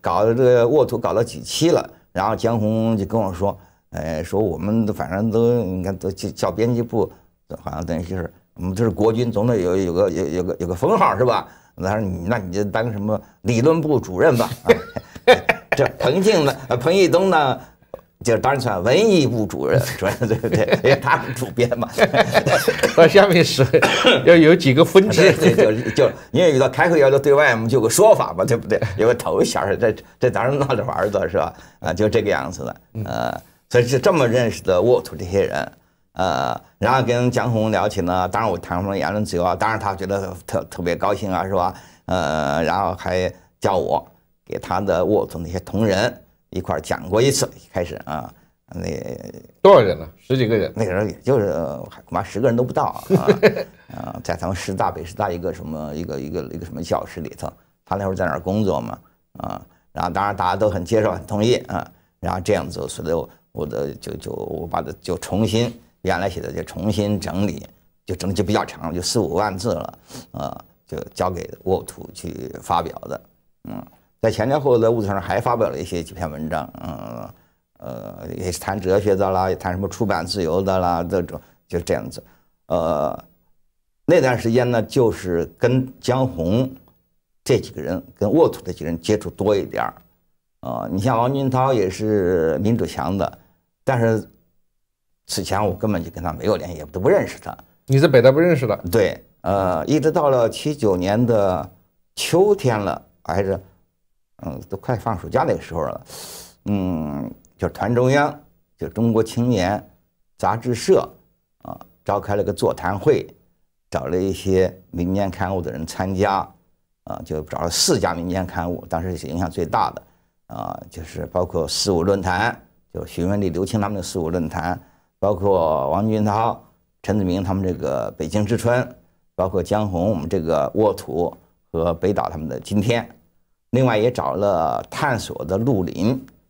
搞这个沃土搞了几期了，然后江红就跟我说，哎，说我们反正都你看都叫编辑部，好像等于就是我们就是国军，总得有有个有有个有个封号是吧？他说你那你就当什么理论部主任吧，这彭静呢，彭义东呢？就当然算文艺部主任，主任对不对？因为他是主编嘛。我 下面是要有几个分支，就就你也遇到开会要求对外嘛，就有个说法嘛，对不对？有个头衔，这这当然闹着玩儿的是吧？啊，就这个样子的呃，所以是这么认识的沃土这些人呃，然后跟姜红聊起呢，当然我谈什么言论自由啊，当然他觉得特特别高兴啊，是吧？呃，然后还叫我给他的沃土那些同仁。一块讲过一次，开始啊，那多少人了？十几个人。那个也就是恐怕十个人都不到啊。啊，在咱们师大北师大一个什么一个一个一个什么教室里头，他那会儿在那儿工作嘛？啊，然后当然大家都很接受，很同意啊。然后这样子所以我的就就我把它就重新原来写的就重新整理，就整就比较长，就四五万字了啊，就交给沃土去发表的，嗯。在前前后在《物资上还发表了一些几篇文章，嗯，呃，也是谈哲学的啦，也谈什么出版自由的啦，这种就这样子。呃，那段时间呢，就是跟江红这几个人，跟沃土这几个人接触多一点。啊，你像王军涛也是民主强的，但是此前我根本就跟他没有联系，也都不认识他。你在北大不认识的。对，呃，一直到了七九年的秋天了，还是。嗯，都快放暑假那个时候了，嗯，就团中央就中国青年杂志社啊，召开了个座谈会，找了一些民间刊物的人参加啊，就找了四家民间刊物，当时影响最大的啊，就是包括四五论坛，就徐文丽、刘青他们的四五论坛，包括王军涛、陈子明他们这个《北京之春》，包括江红我们这个《沃土》和北岛他们的《今天》。另外也找了探索的陆林，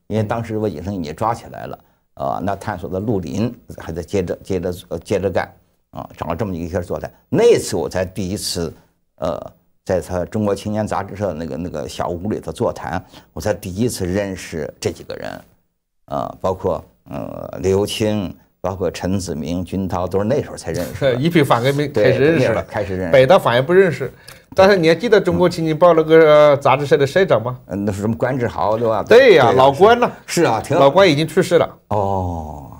因为当时我野生已经抓起来了，啊，那探索的陆林还在接着接着接着干，啊，找了这么一些座谈。那次我才第一次，呃，在他中国青年杂志社那个那个小屋里头座谈，我才第一次认识这几个人，啊，包括呃刘青。包括陈子明、军涛都是那时候才认识，一批反革命开始认识了，开始认识。北大反而不认识，但是你还记得中国青年报那个杂志社的社长吗？嗯，那是什么关志豪对吧？对呀，老关呢？是啊，挺好。老关已经去世了。哦，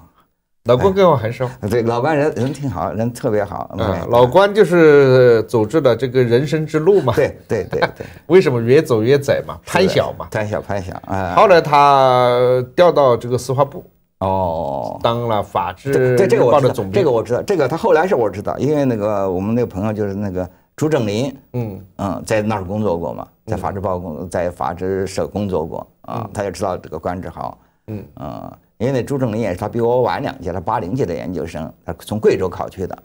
老关跟我很熟。对，老关人人挺好，人特别好。嗯老关就是组织了这个人生之路嘛。对对对对。为什么越走越窄嘛？贪小嘛？贪小贪小啊！后来他调到这个司法部。哦，当了法制个我知道，这个我知道。这个他后来是我知道，因为那个我们那个朋友就是那个朱正林，嗯嗯，在那儿工作过嘛，在法制报工，在法制社工作过啊，他就知道这个关志豪，嗯嗯，因为那朱正林也是他比我晚两届，他八零届的研究生，他从贵州考去的，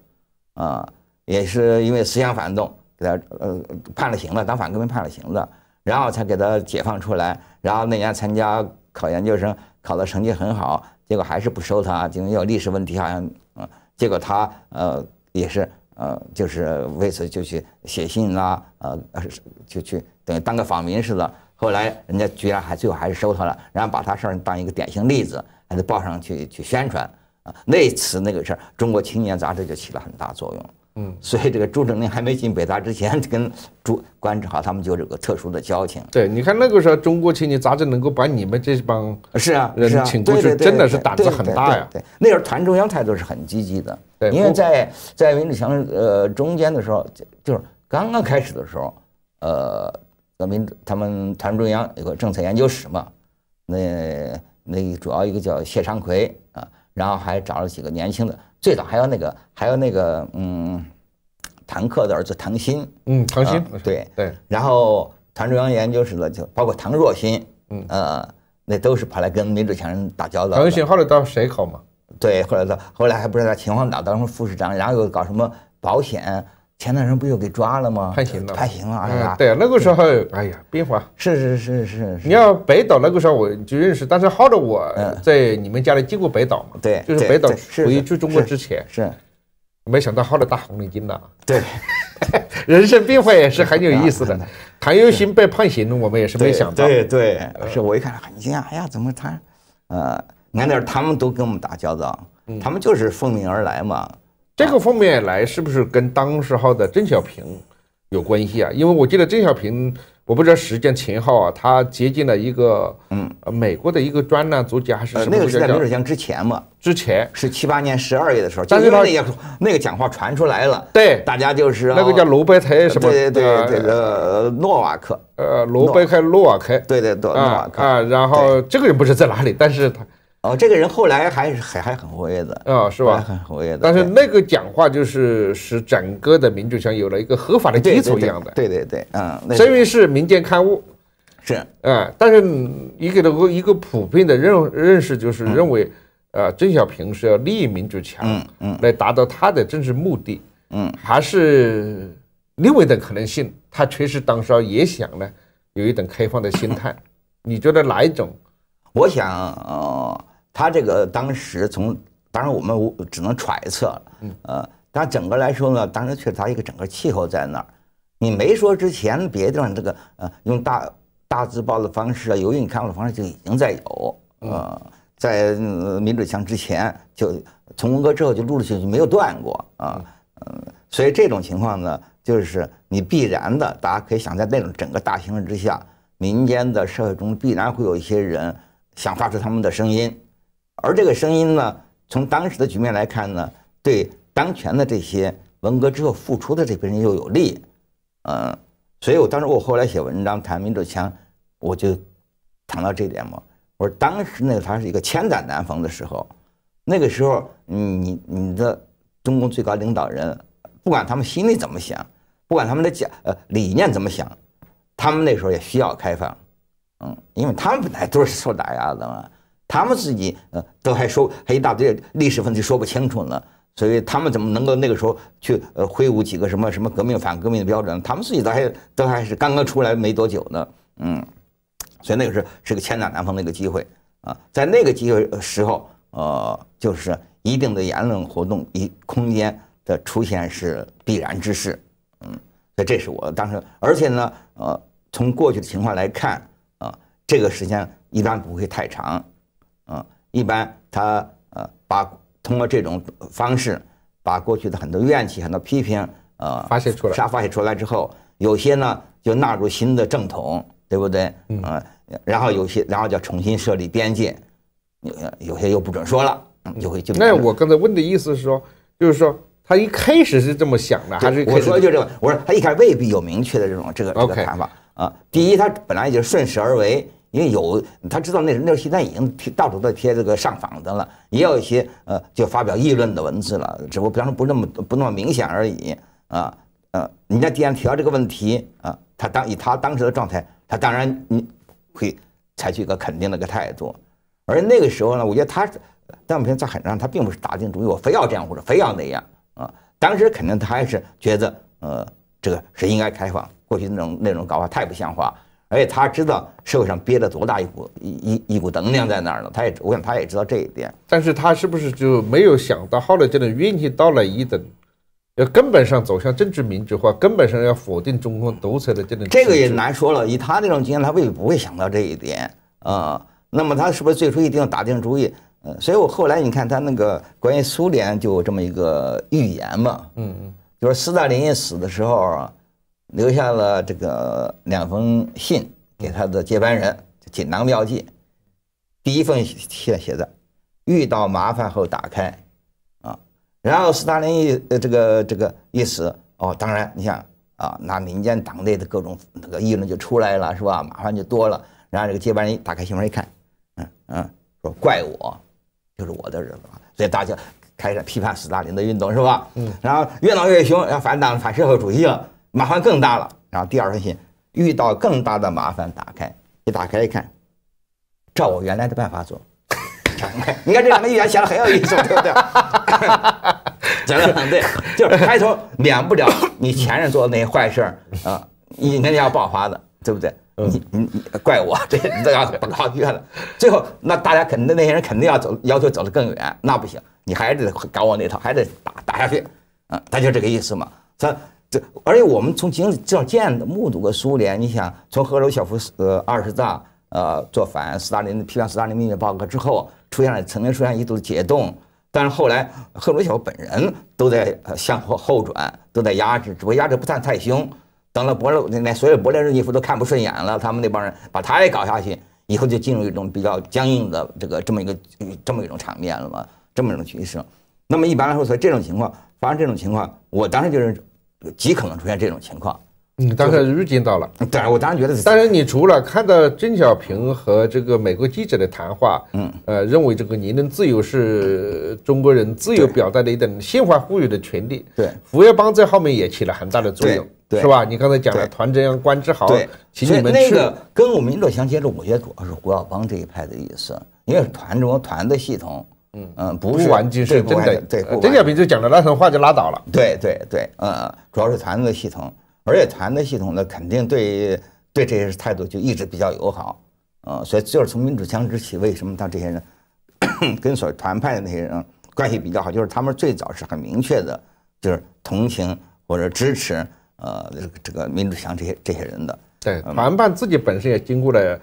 啊，也是因为思想反动，给他呃判了刑了，当反革命判了刑了，然后才给他解放出来，然后那年参加考研究生。考的成绩很好，结果还是不收他，因为有历史问题好像，嗯，结果他呃也是呃，就是为此就去写信啦，呃，就去等于当个访民似的。后来人家居然还最后还是收他了，然后把他事儿当一个典型例子，还得报上去去宣传啊。那次那个事儿，中国青年杂志就起了很大作用。嗯，所以这个朱正林还没进北大之前，跟朱关志豪他们就有个特殊的交情。对，你看那个时候中国青年杂志能够把你们这帮是啊人请过去，真的是胆子很大呀。对，那时候团中央态度是很积极的。对，因为在在民主强呃中间的时候，就是刚刚开始的时候，呃，民他们团中央有个政策研究室嘛，那那主要一个叫谢长魁。然后还找了几个年轻的，最早还有那个，还有那个，嗯，唐克的儿子唐鑫，嗯，唐鑫，对对，然后团中央研究室的，就包括唐若欣，嗯，呃，那都是跑来跟民主强人打交道。唐若欣后来到谁考嘛？对，后来到后来还不是在秦皇岛当过副市长，然后又搞什么保险。前段时间不又给抓了吗？判刑了，判刑了，哎呀，对，那个时候，哎呀，变化，是是是是。你要北岛那个时候我就认识，但是后来我在你们家里见过北岛嘛，对，就是北岛回去中国之前，是，没想到后来大红领巾了，对，人生变化也是很有意思的。唐由新被判刑，我们也是没想到，对对，是我一看很惊讶，哎呀，怎么他，呃，那道他们都跟我们打交道，他们就是奉命而来嘛。这个方面来是不是跟当时的邓小平有关系啊？因为我记得邓小平，我不知道时间前后啊，他接见了一个，嗯，美国的一个专栏作家还是什么？那个是在江之前嘛？之前是七八年十二月的时候，但是那个那个讲话传出来了，对，大家就是那个叫罗伯特，什么？对对对，呃，诺瓦克，呃，罗伯特诺瓦克，对对对，诺瓦克啊，然后这个人不是在哪里，但是他。哦，这个人后来还是还还很活跃的啊，是吧？很活跃的。但是那个讲话就是使整个的民主像有了一个合法的基础一样的，对对对，嗯。正因是民间刊物，是啊，但是一个一个普遍的认认识就是认为，啊，邓小平是要利益民主墙，嗯嗯，来达到他的政治目的，嗯，还是另外一种可能性，他确实当时也想呢，有一种开放的心态。你觉得哪一种？我想，哦。他这个当时从，当然我们只能揣测，嗯，呃，但整个来说呢，当时确实他一个整个气候在那儿，你没说之前，别的地方这个呃，用大大字报的方式啊，你行抗的方式就已经在有，呃，在民主墙之前，就从文革之后就陆陆续续没有断过，啊，嗯，所以这种情况呢，就是你必然的，大家可以想在那种整个大形势之下，民间的社会中必然会有一些人想发出他们的声音。而这个声音呢，从当时的局面来看呢，对当权的这些文革之后复出的这批人又有利，嗯，所以我当时我后来写文章谈民主墙，我就谈到这点嘛。我说当时那个他是一个千载难逢的时候。那个时候，你你的中共最高领导人，不管他们心里怎么想，不管他们的讲呃理念怎么想，他们那时候也需要开放，嗯，因为他们本来都是受打压的嘛。他们自己呃都还说还一大堆历史问题说不清楚呢，所以他们怎么能够那个时候去呃挥舞几个什么什么革命反革命的标准？他们自己都还都还是刚刚出来没多久呢，嗯，所以那个是是个千载难逢的一个机会啊，在那个机会时候呃就是一定的言论活动一空间的出现是必然之事，嗯，所以这是我当时而且呢呃从过去的情况来看啊，这个时间一般不会太长。嗯，一般他呃，把通过这种方式把过去的很多怨气、很多批评，呃，发泄出来，啥发泄出来之后，有些呢就纳入新的正统，对不对？嗯，然后有些，然后就重新设立边界，有有些又不准说了，就会就。那我刚才问的意思是说，就是说他一开始是这么想的，还是我说就这个，我说他一开始未必有明确的这种这个这个看法啊。第一，他本来就是顺势而为。因为有他知道，那那现在已经到处在贴这个上访的了，也有一些呃，就发表议论的文字了，只不过比方说不那么不那么明显而已啊。呃，人家既然提到这个问题啊，他当以他当时的状态，他当然你会采取一个肯定的一个态度。而那个时候呢，我觉得他邓小平在很上他并不是打定主意我非要这样或者非要那样啊。当时肯定他还是觉得呃，这个是应该开放，过去那种那种搞法太不像话。而且他知道社会上憋了多大一股一一一股能量在那儿呢？他也，我想他也知道这一点。但是他是不是就没有想到后来这种运气到了一等，要根本上走向政治民主化，根本上要否定中共独裁的这种？这个也难说了。以他那种经验，他未必不会想到这一点啊。那么他是不是最初一定要打定主意？嗯，所以我后来你看他那个关于苏联就有这么一个预言嘛，嗯嗯，就是斯大林一死的时候啊。留下了这个两封信给他的接班人，锦囊妙计。第一封信写着：遇到麻烦后打开，啊。然后斯大林一这个这个一死，哦，当然你想啊，那民间党内的各种那个议论就出来了，是吧？麻烦就多了。然后这个接班人打开信封一看，嗯嗯，说怪我，就是我的人了。所以大家开始批判斯大林的运动是吧？嗯。然后越闹越凶，要反党反社会主义了。麻烦更大了，然后第二封信遇到更大的麻烦，打开一打开一看，照我原来的办法做。你看这两个预言写的很有意思，对不对？讲的很对，就是开头免不了你前任做的那些坏事啊，你那要爆发的，对不对？你你你怪我，这你都要不高兴了。最后那大家肯定那些人肯定要走，要求走得更远，那不行，你还得搞我那套，还得打打下去啊，他就这个意思嘛，所以这，而且我们从经正见目睹过苏联。你想，从赫鲁晓夫呃二十大呃作反，斯大林批判斯大林秘密报告之后，出现了曾经出现一度解冻，但是后来赫鲁晓夫本人都在向后后转，都在压制，只不过压制不算太凶。等了勃列那所有勃列日涅夫都看不顺眼了，他们那帮人把他也搞下去，以后就进入一种比较僵硬的这个这么一个这么一种场面了嘛，这么一种局势。那么一般来说，以这种情况发生这种情况，我当时就是。极可能出现这种情况，你当然预见到了。对，我当然觉得是。但是你除了看到邓小平和这个美国记者的谈话，嗯，呃，认为这个言论自由是中国人自由表达的一种宪法赋予的权利。对，胡耀邦在后面也起了很大的作用，是吧？你刚才讲了团中央官之豪，其实你们那个跟我们联相接来，我觉得主要是胡耀邦这一派的意思，因为团中团的系统。嗯不是玩具，是真的。对，邓小平就讲的那层话就拉倒了。对对对，嗯，主要是团的系统，而且团的系统呢，肯定对对这些人态度就一直比较友好。呃，所以就是从民主强之起，为什么他这些人 跟所团派的那些人关系比较好？就是他们最早是很明确的，就是同情或者支持呃这个这个民主强这些这些人的。对，团派自己本身也经过了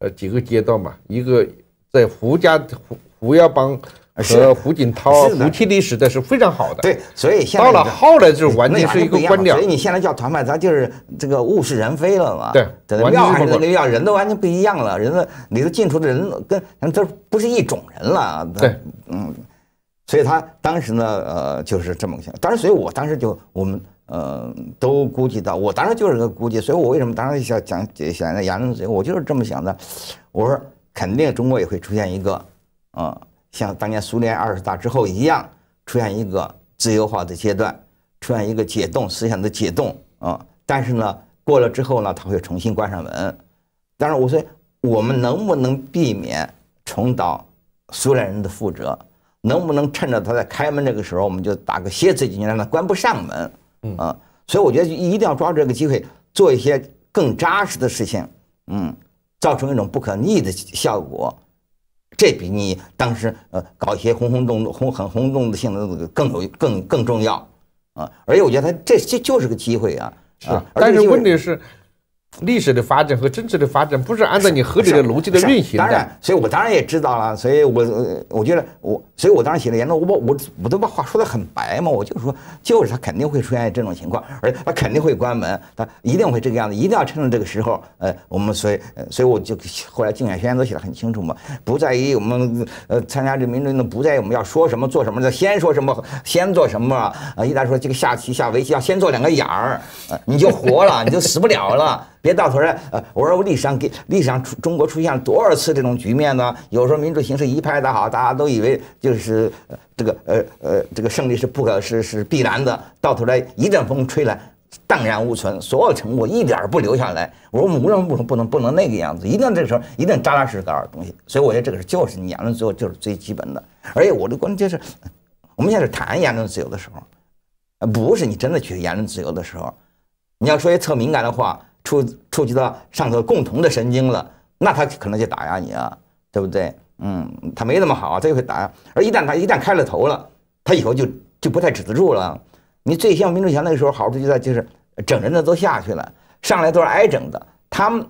呃几个阶段嘛，一个在胡家胡。胡耀邦和胡锦涛、胡继历史的是非常好的，对，所以到了后来就是完全是一个官僚。所以你现在叫谈判，他就是这个物是人非了嘛？对，庙还是那个庙人都完全不一样了，人的里头进出的人跟都不是一种人了。对，嗯，所以他当时呢，呃，就是这么想。当然，所以我当时就我们呃都估计到，我当时就是个估计，所以我为什么当时想讲想在言论自由，我就是这么想的。我说肯定中国也会出现一个。啊，像当年苏联二十大之后一样，出现一个自由化的阶段，出现一个解冻思想的解冻啊。但是呢，过了之后呢，他会重新关上门。但是我说我们能不能避免重蹈苏联人的覆辙？能不能趁着他在开门这个时候，我们就打个楔子进去，让他关不上门？嗯啊，所以我觉得一定要抓住这个机会，做一些更扎实的事情，嗯，造成一种不可逆的效果。这比你当时呃搞一些轰轰动轰很轰动的性能更有更更重要，啊！而且我觉得它这这就是个机会啊，是。但是问题是。历史的发展和政治的发展不是按照你合理的逻辑的运行的，所以，我当然也知道了。所以我我觉得我，所以我当然写的言论，我把我我都把话说的很白嘛。我就说，就是他肯定会出现这种情况，而且他肯定会关门，他一定会这个样子，一定要趁着这个时候，呃，我们所以，所以我就后来竞选宣言都写的很清楚嘛，不在于我们呃参加这民主运动，不在于我们要说什么做什么，先说什么 先做什么啊！啊，一旦说这个下棋下围棋要先做两个眼儿，你就活了，你就死不了了。别到头来，呃，我说历史上给历史上出中国出现了多少次这种局面呢？有时候民主形式一派的好，大家都以为就是这个呃呃这个胜利是不可是是必然的，到头来一阵风吹来，荡然无存，所有成果一点不留下来。我说我们无论如不能不能不能那个样子？一定这个时候一定扎扎实实搞点东西。所以我觉得这个是就是你言论自由就是最基本的。而且我的观点就是，我们现在谈言论自由的时候，不是你真的去言论自由的时候，你要说些特敏感的话。触触及到上头共同的神经了，那他可能就打压你啊，对不对？嗯，他没那么好，他就会打压。而一旦他一旦开了头了，他以后就就不太止得住了。你最像民主墙那个时候好处就在就是整人的都下去了，上来都是挨整的。他们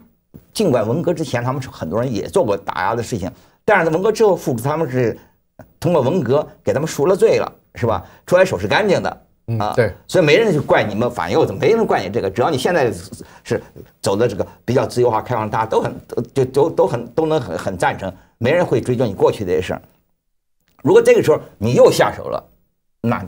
尽管文革之前他们很多人也做过打压的事情，但是文革之后付出，他们是通过文革给他们赎了罪了，是吧？出来手是干净的。啊，对，所以没人去怪你们反右，怎么没人怪你这个，只要你现在是走的这个比较自由化、开放，大家都很就都都很都能很很赞成，没人会追究你过去的事。如果这个时候你又下手了，那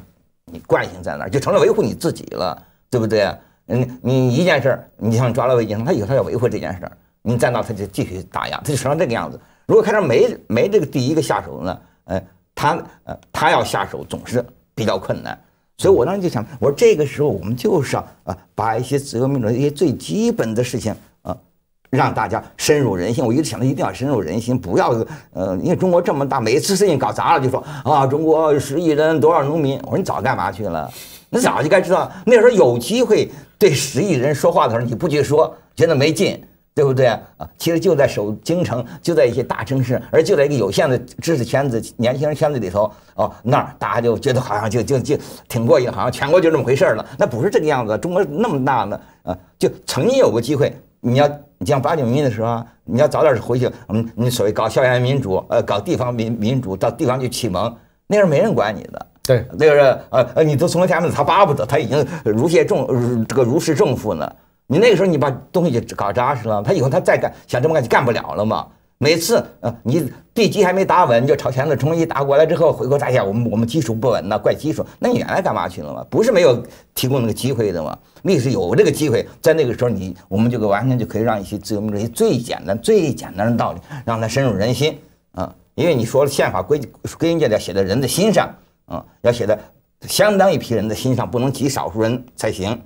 你惯性在哪儿，就成了维护你自己了，对不对？嗯，你一件事儿，你像抓了魏晋生，他以后他要维护这件事儿，你再闹他就继续打压，他就成这个样子。如果开始没没这个第一个下手呢，呃，他呃他要下手总是比较困难。所以我当时就想，我说这个时候我们就是要啊，把一些自由民主一些最基本的事情啊，让大家深入人心。我一直想到一定要深入人心，不要呃，因为中国这么大，每次事情搞砸了就说啊，中国十亿人多少农民，我说你早干嘛去了？你早就该知道，那时候有机会对十亿人说话的时候，你不去说，觉得没劲。对不对啊？其实就在首京城，就在一些大城市，而就在一个有限的知识圈子、年轻人圈子里头，哦，那儿大家就觉得好像就就就挺过瘾，好像全国就这么回事了。那不是这个样子，中国那么大呢，啊，就曾经有过机会，你要你像八九年的时候，你要早点回去，嗯，你所谓搞校园民主，呃，搞地方民民主，到地方去启蒙，那时候没人管你的，对，那个是，呃呃，你都从下面，他巴不得他已经如卸重，这个如释重负呢。你那个时候，你把东西就搞扎实了，他以后他再干想这么干就干不了了嘛。每次呃，你地基还没打稳，就朝前头冲一打过来之后，回过头一下，我们我们基础不稳呐，怪基础。那你原来干嘛去了嘛？不是没有提供那个机会的嘛？历史有这个机会，在那个时候，你我们就完全就可以让一些自由民主这些最简单、最简单的道理，让它深入人心啊。因为你说了，宪法归归人家在写在人的心上啊，要写在相当一批人的心上，不能极少数人才行。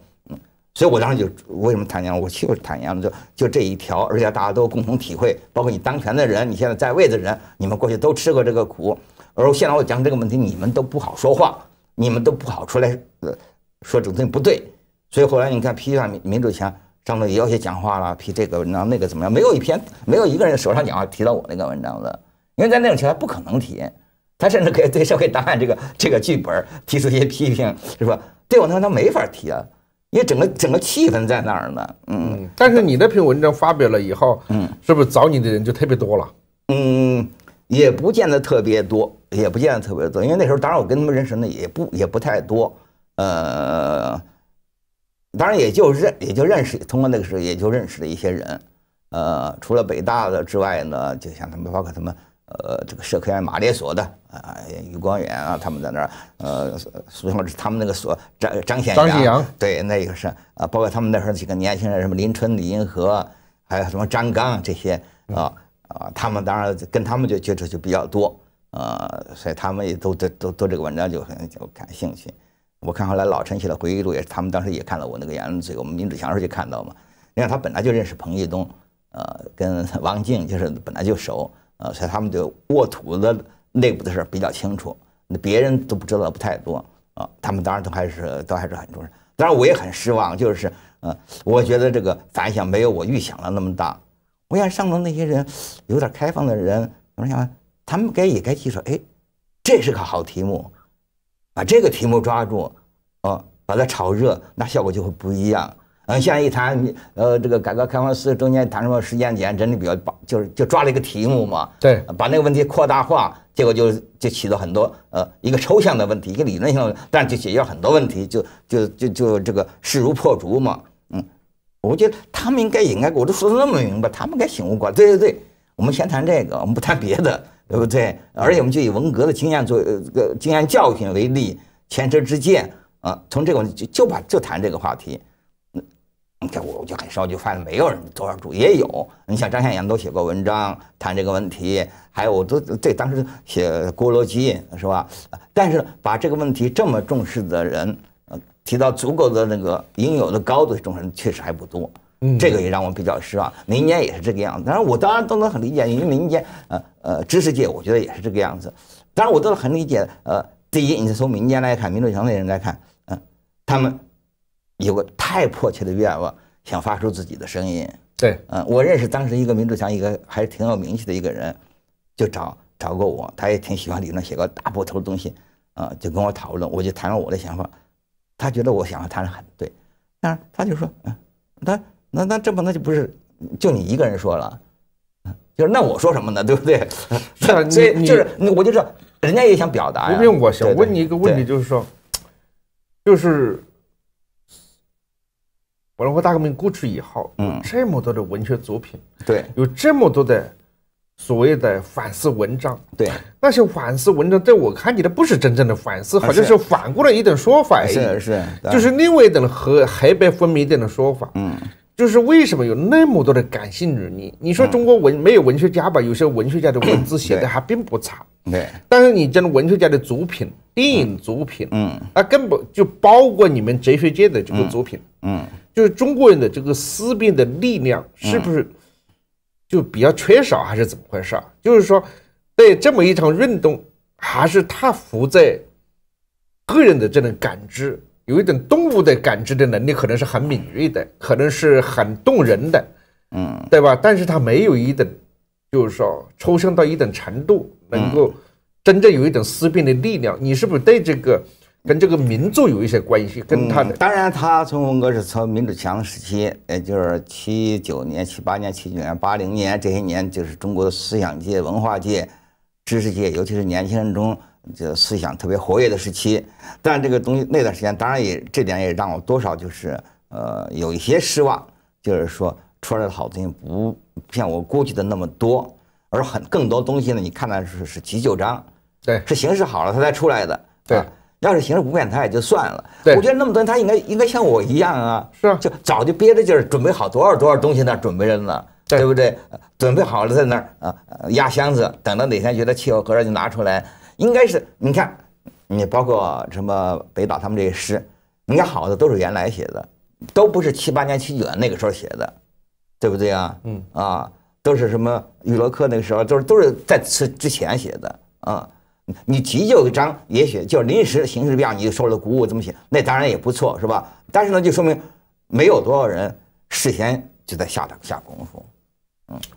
所以我当时就为什么坦言，我就坦言了，就就这一条，而且大家都共同体会，包括你当权的人，你现在在位的人，你们过去都吃过这个苦。而我现在我讲这个问题，你们都不好说话，你们都不好出来呃说这东西不对。所以后来你看批判民民主前，张老也有些讲话了，批这个文章那个怎么样？没有一篇，没有一个人手上讲话提到我那个文章的，因为在那种情况下不可能提。他甚至可以对社会档案这个这个剧本提出一些批评，是吧？对我那他没法提啊。因为整个整个气氛在那儿呢，嗯，但是你那篇文章发表了以后，嗯，是不是找你的人就特别多了？嗯，也不见得特别多，也不见得特别多，因为那时候当然我跟他们认识的也不也不太多，呃，当然也就认也就认识，通过那个时候也就认识了一些人，呃，除了北大的之外呢，就像他们包括他们。呃，这个社科院马列所的啊，余光远啊，他们在那儿，呃，苏老师他们那个所张张显张继阳对，那个是啊，包括他们那会儿几个年轻人，什么林春、李银河，还有什么张刚这些啊啊，他们当然跟他们就接触就比较多啊，所以他们也都都都对这个文章就很有感兴趣。我看后来老陈写的回忆录，也他们当时也看了我那个言论，这个我们民主墙时候就看到嘛。你看他本来就认识彭义东，呃，跟王静就是本来就熟。呃，所以他们对沃土的内部的事儿比较清楚，那别人都不知道不太多啊。他们当然都还是都还是很重视，当然我也很失望，就是呃，我觉得这个反响没有我预想的那么大。我想上头那些人有点开放的人我想？他们该也该提出，哎，这是个好题目，把这个题目抓住，呃，把它炒热，那效果就会不一样。嗯，像一谈呃，这个改革开放四十年谈什么时间点，真的比较把就是就抓了一个题目嘛，对，把那个问题扩大化，结果就就起到很多呃一个抽象的问题，一个理论性，但就解决很多问题，就就就就这个势如破竹嘛，嗯，我觉得他们应该也应该，我都说的那么明白，他们该醒悟过，来，对对对，我们先谈这个，我们不谈别的，对不对？而且我们就以文革的经验做这个经验教训为例，前车之鉴啊，从这个问题就就把就谈这个话题。这我就很烧，就发现没有人多少主，也有。你像张向阳都写过文章谈这个问题，还有我都对当时写《锅炉记》是吧？但是把这个问题这么重视的人，呃，提到足够的那个应有的高度重视，确实还不多。嗯，这个也让我比较失望。民间也是这个样子，当然我当然都能很理解，因为民间呃呃知识界我觉得也是这个样子，当然我都是很理解。呃，第一，你是从民间来看，民族强的人来看，嗯，他们。有个太迫切的愿望，想发出自己的声音。对，嗯，我认识当时一个民主墙，一个还是挺有名气的一个人，就找找过我。他也挺喜欢李庄写个大部头的东西，啊，就跟我讨论。我就谈了我的想法，他觉得我想法谈得很对，但是他就说，嗯，那那那这不那就不是就你一个人说了，嗯，就是那我说什么呢，对不对？所以就是我就知道人家也想表达。因为我想问你一个问题，就是说，就是。文化大革命过去以后，嗯，有这么多的文学作品，对，有这么多的所谓的反思文章，对，那些反思文章，在我看起来不是真正的反思，好像是反过来一种说法而已，是，就是另外一种黑黑白分明一点的说法，嗯。就是为什么有那么多的感性语呢？你说中国文没有文学家吧？有些文学家的文字写的还并不差，对。但是你种文学家的作品、电影作品，嗯，那根本就包括你们哲学界的这个作品，嗯，就是中国人的这个思辨的力量是不是就比较缺少，还是怎么回事就是说，对这么一场运动，还是太浮在个人的这种感知。有一种动物的感知的能力，可能是很敏锐的，可能是很动人的，嗯，对吧？但是它没有一等，就是说抽象到一定程度，能够真正有一种思辨的力量。你是不是对这个跟这个民族有一些关系？跟他的当然，他从文革是从民主强时期，也就是七九年、七八年、七九年、八零年这些年，就是中国的思想界、文化界、知识界，尤其是年轻人中。就思想特别活跃的时期，但这个东西那段时间当然也，这点也让我多少就是呃有一些失望，就是说出来的好东西不像我估计的那么多，而很更多东西呢，你看的是是急救章，对，是形势好了他才出来的，对，要是形势不变他也就算了，对，我觉得那么多人他应该应该像我一样啊，是，就早就憋着劲儿准备好多少多少东西在准备着呢，对不对？准备好了在那儿啊压箱子，等到哪天觉得气候合适就拿出来。应该是你看，你包括什么北岛他们这些诗，你看好的都是原来写的，都不是七八年、七九年那个时候写的，对不对啊？嗯，啊，都是什么语罗课那个时候，都都是在此之前写的啊。你急就张，也许就临时形势变化，你就受了鼓舞这么写，那当然也不错，是吧？但是呢，就说明没有多少人事先就在下下功夫。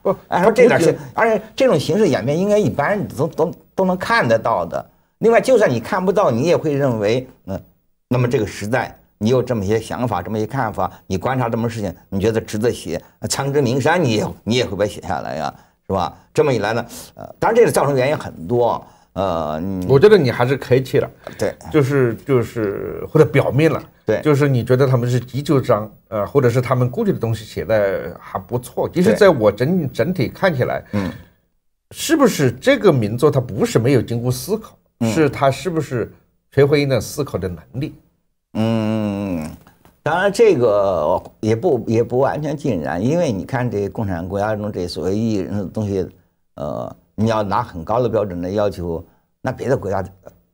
不，这点是，而且这种形式演变应该一般都都都能看得到的。另外，就算你看不到，你也会认为，嗯，那么这个时代，你有这么些想法，这么些看法，你观察这么事情，你觉得值得写，苍之名山，你也你也会把写下来呀，是吧？这么一来呢，呃，当然这个造成原因很多，呃，我觉得你还是客气了，对，就是就是或者表面了。对，就是你觉得他们是急就章，呃，或者是他们固定的东西写的还不错。其实，在我整整体看起来，嗯，是不是这个名作，它不是没有经过思考，是它是不是缺乏一的思考的能力？嗯，当然这个也不也不完全尽然，因为你看这共产国家中这所谓艺人的东西，呃，你要拿很高的标准来要求，那别的国家。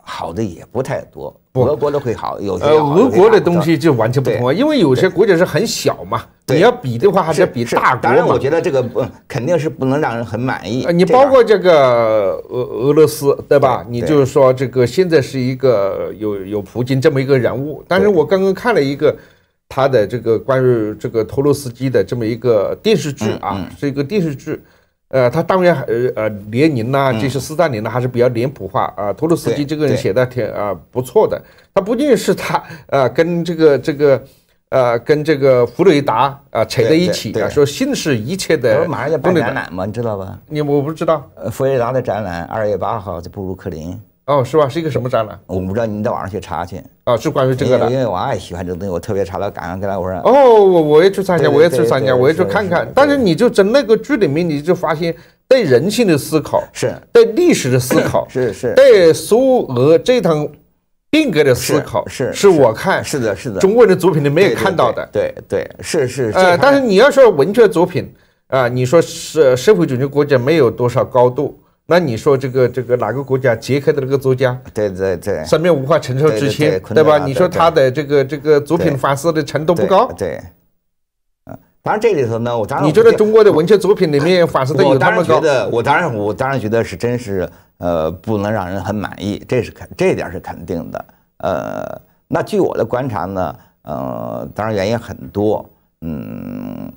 好的也不太多，俄国的会好，有些。俄国的东西就完全不同因为有些国家是很小嘛，你要比的话，还是要比大国。当然，我觉得这个不肯定是不能让人很满意。你包括这个俄俄罗斯，对吧？你就是说这个现在是一个有有普京这么一个人物，但是我刚刚看了一个他的这个关于这个托洛斯基的这么一个电视剧啊，是一个电视剧。呃，他当然，呃呃，列宁呐，这是斯大林呐，还是比较脸谱化啊？托洛斯基这个人写的挺啊不错的，他不仅是他，呃，跟这个这个，呃，跟这个弗雷达啊扯在一起啊，说新是一切的。马上要办展览嘛，你知道吧？你我不知道。呃，弗雷达的展览二月八号在布鲁克林。哦，是吧？是一个什么展览？我不知道，你到网上去查去。啊，是关于这个的。因为我爱喜欢这东西，我特别查了，赶上跟他我说。哦，我我也去参加，我也去参加，我也去看看。但是你就在那个剧里面，你就发现对人性的思考，是对历史的思考，是是，对苏俄这趟变革的思考，是是我看，是的，是的。中国的作品你没有看到的，对对，是是。呃，但是你要说文学作品啊，你说社社会主义国家没有多少高度。那你说这个这个哪个国家杰克的那个作家，对对对，生命无法承受之轻，对吧？你说他的这个这个作品反思的程度不高，对，嗯，当然这里头呢，我当然你觉得中国的文学作品里面反思的有那么高，我当然我当然觉得是真是，呃，不能让人很满意，这是肯这点是肯定的，呃，那据我的观察呢，呃，当然原因很多，嗯，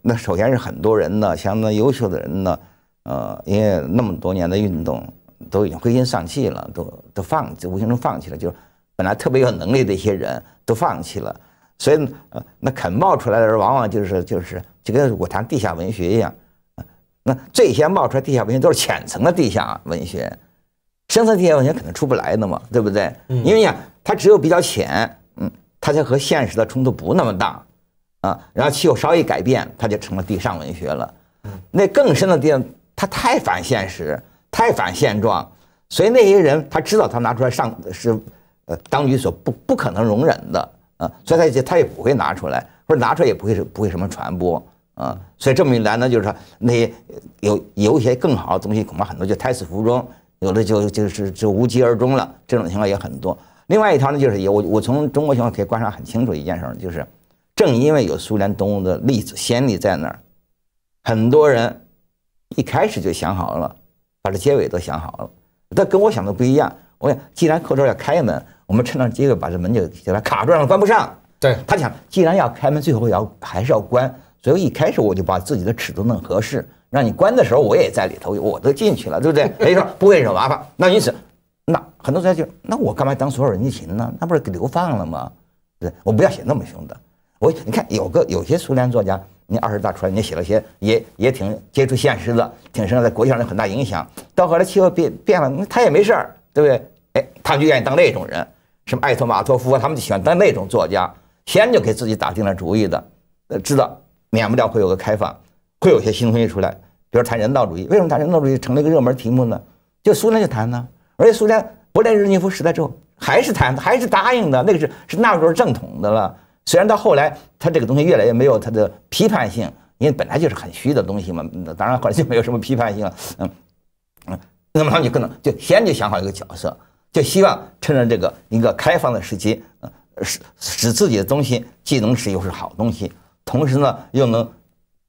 那首先是很多人呢，相当优秀的人呢。呃，因为那么多年的运动，都已经灰心丧气了，都都放弃，无形中放弃了。就是本来特别有能力的一些人都放弃了，所以那肯冒出来的人，往往就是就是就跟我谈地下文学一样，那最先冒出来地下文学都是浅层的地下文学，深层地下文学肯定出不来的嘛，对不对？因为呀，它只有比较浅，嗯，它才和现实的冲突不那么大啊，然后气候稍一改变，它就成了地上文学了。那更深的地方。他太反现实，太反现状，所以那些人他知道他拿出来上是，呃，当局所不不可能容忍的啊，所以他也他也不会拿出来，或者拿出来也不会是不会什么传播啊，所以这么一来呢，就是说，那有有一些更好的东西，恐怕很多就胎死腹中，有的就就是就无疾而终了，这种情况也很多。另外一条呢，就是有我我从中国情况可以观察很清楚一件事，就是正因为有苏联东欧的例子先例在那儿，很多人。一开始就想好了，把这结尾都想好了。但跟我想的不一样。我想，既然克州要开门，我们趁这机会把这门就给他卡住了，关不上。对他想，既然要开门，最后要还是要关。所以一开始我就把自己的尺度弄合适，让你关的时候我也在里头，我都进去了，对不对？没 错，不会惹麻烦。那因此，那很多人就那我干嘛当所有人质呢？那不是给流放了吗？对，我不要写那么凶的。我你看，有个有些苏联作家。你二十大出来，你写了些也也挺接触现实的，挺受到在国际上的很大影响。到后来气候变变了，他也没事儿，对不对？哎，他们就愿意当那种人，什么艾托马托夫，他们就喜欢当那种作家，先就给自己打定了主意的，呃，知道免不了会有个开放，会有些新东西出来，比如谈人道主义。为什么谈人道主义成了一个热门题目呢？就苏联就谈呢，而且苏联勃列日涅夫时代之后还是谈，还是答应的，那个是是那时候正统的了。虽然到后来，他这个东西越来越没有他的批判性，因为本来就是很虚的东西嘛。当然后来就没有什么批判性了。嗯嗯，那么他就可能就先就想好一个角色，就希望趁着这个一个开放的时期，使使自己的东西既能使又是好东西，同时呢又能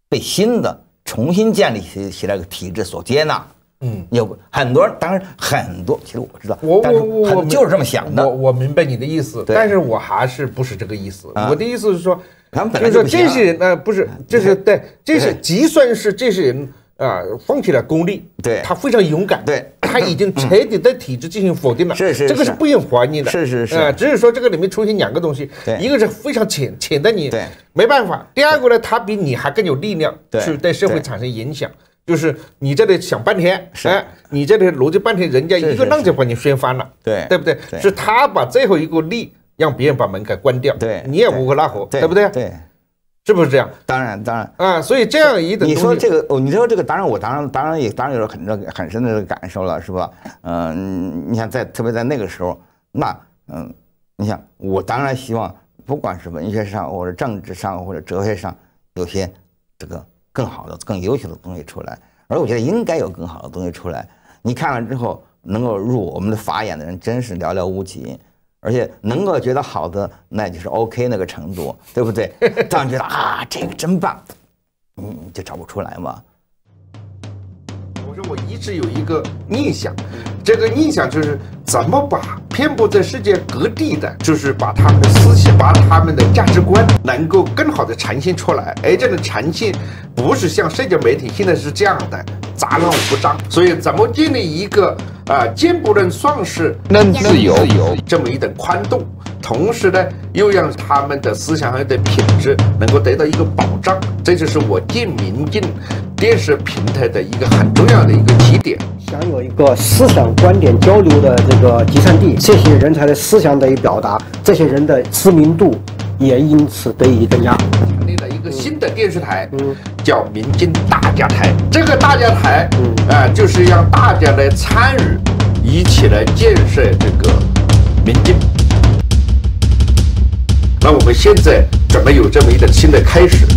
被新的重新建立起起来个体制所接纳。嗯，有很多，当然很多。其实我知道，我我我就是这么想的。我我明白你的意思，但是我还是不是这个意思。我的意思是说，他们本就是这些人，呢？不是，就是对，这是，即算是这些人啊，放弃了功利，对，他非常勇敢，对，他已经 彻底对体制进行否定了，是是，这个是不用怀疑的，是是是啊，只是说这个里面出现两个东西，一个是非常浅浅的，你对，没办法。第二个呢，他比你还更有力量去对社会产生影响。就是你这里想半天，哎，你这里逻辑半天，人家一个浪就把你掀翻了，对对不对？是他把最后一股力让别人把门给关掉，对，你也无可奈何，对不对？对，是不是这样？当然，当然啊，所以这样一的，你说这个哦，你说这个，当然我当然当然也当然有了很多很深的感受了，是吧？嗯，你想在特别在那个时候，那嗯，你想我当然希望，不管是文学上，或者政治上，或者哲学上，有些这个。更好的、更优秀的东西出来，而我觉得应该有更好的东西出来。你看完之后能够入我们的法眼的人，真是寥寥无几。而且能够觉得好的，那就是 OK 那个程度，对不对？当 然觉得啊，这个真棒，嗯，就找不出来嘛。我一直有一个念想，这个念想就是怎么把遍布在世界各地的，就是把他们的思想、把他们的价值观能够更好的呈现出来。而这种呈现，不是像社交媒体现在是这样的杂乱无章。所以，怎么建立一个啊，进不能算是那自由这么一种宽度？同时呢，又让他们的思想上的品质能够得到一个保障，这就是我建民进，电视平台的一个很重要的一个起点。想有一个思想观点交流的这个集散地，这些人才的思想得以表达，这些人的知名度也因此得以增加。成立了一个新的电视台，叫民进大家台。这个大家台，啊，就是让大家来参与，一起来建设这个民进。那我们现在怎么有这么一个新的开始？